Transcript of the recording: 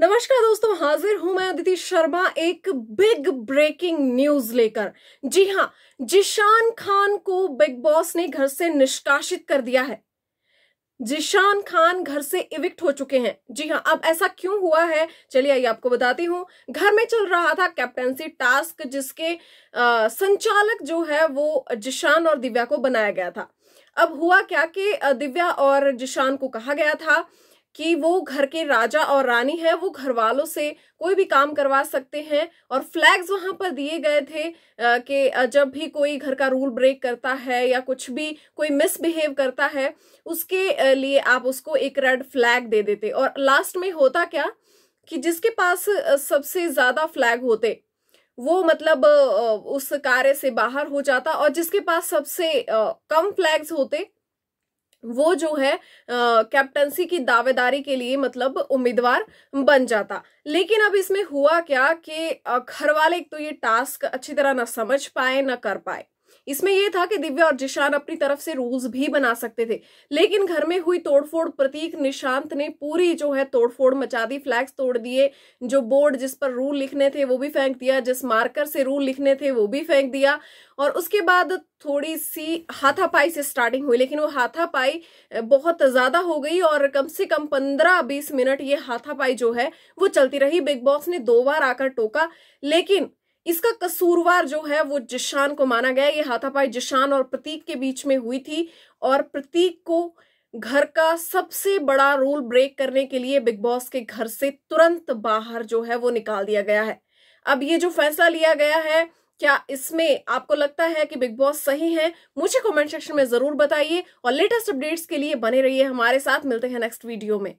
नमस्कार दोस्तों हाजिर हूं मैं अदिति शर्मा एक बिग ब्रेकिंग न्यूज लेकर जी हाँ जिशान खान को बिग बॉस ने घर से निष्कासित कर दिया है जिशान खान घर से इविक्ट हो चुके हैं जी हाँ अब ऐसा क्यों हुआ है चलिए आइए आपको बताती हूँ घर में चल रहा था कैप्टेंसी टास्क जिसके आ, संचालक जो है वो जिशान और दिव्या को बनाया गया था अब हुआ क्या कि दिव्या और जिशान को कहा गया था कि वो घर के राजा और रानी है वो घर वालों से कोई भी काम करवा सकते हैं और फ्लैग्स वहाँ पर दिए गए थे कि जब भी कोई घर का रूल ब्रेक करता है या कुछ भी कोई मिसबिहेव करता है उसके लिए आप उसको एक रेड फ्लैग दे देते और लास्ट में होता क्या कि जिसके पास सबसे ज़्यादा फ्लैग होते वो मतलब उस कार्य से बाहर हो जाता और जिसके पास सबसे कम फ्लैग्स होते वो जो है कैप्टनसी की दावेदारी के लिए मतलब उम्मीदवार बन जाता लेकिन अब इसमें हुआ क्या कि घर वाले तो ये टास्क अच्छी तरह ना समझ पाए ना कर पाए इसमें यह था कि दिव्या और जिशान अपनी तरफ से रूल्स भी बना सकते थे लेकिन घर में हुई तोड़फोड़ प्रतीक निशांत ने पूरी जो है तोड़फोड़ मचा दी फ्लैग्स तोड़ दिए जो बोर्ड जिस पर रूल लिखने थे वो भी फेंक दिया जिस मार्कर से रूल लिखने थे वो भी फेंक दिया और उसके बाद थोड़ी सी हाथापाई से स्टार्टिंग हुई लेकिन वो हाथापाई बहुत ज़्यादा हो गई और कम से कम पंद्रह बीस मिनट ये हाथापाई जो है वो चलती रही बिग बॉस ने दो बार आकर टोका लेकिन इसका कसूरवार जो है वो जिशान को माना गया ये हाथापाई जिशान और प्रतीक के बीच में हुई थी और प्रतीक को घर का सबसे बड़ा रूल ब्रेक करने के लिए बिग बॉस के घर से तुरंत बाहर जो है वो निकाल दिया गया है अब ये जो फैसला लिया गया है क्या इसमें आपको लगता है कि बिग बॉस सही है मुझे कमेंट सेक्शन में जरूर बताइए और लेटेस्ट अपडेट्स के लिए बने रहिए हमारे साथ मिलते हैं नेक्स्ट वीडियो में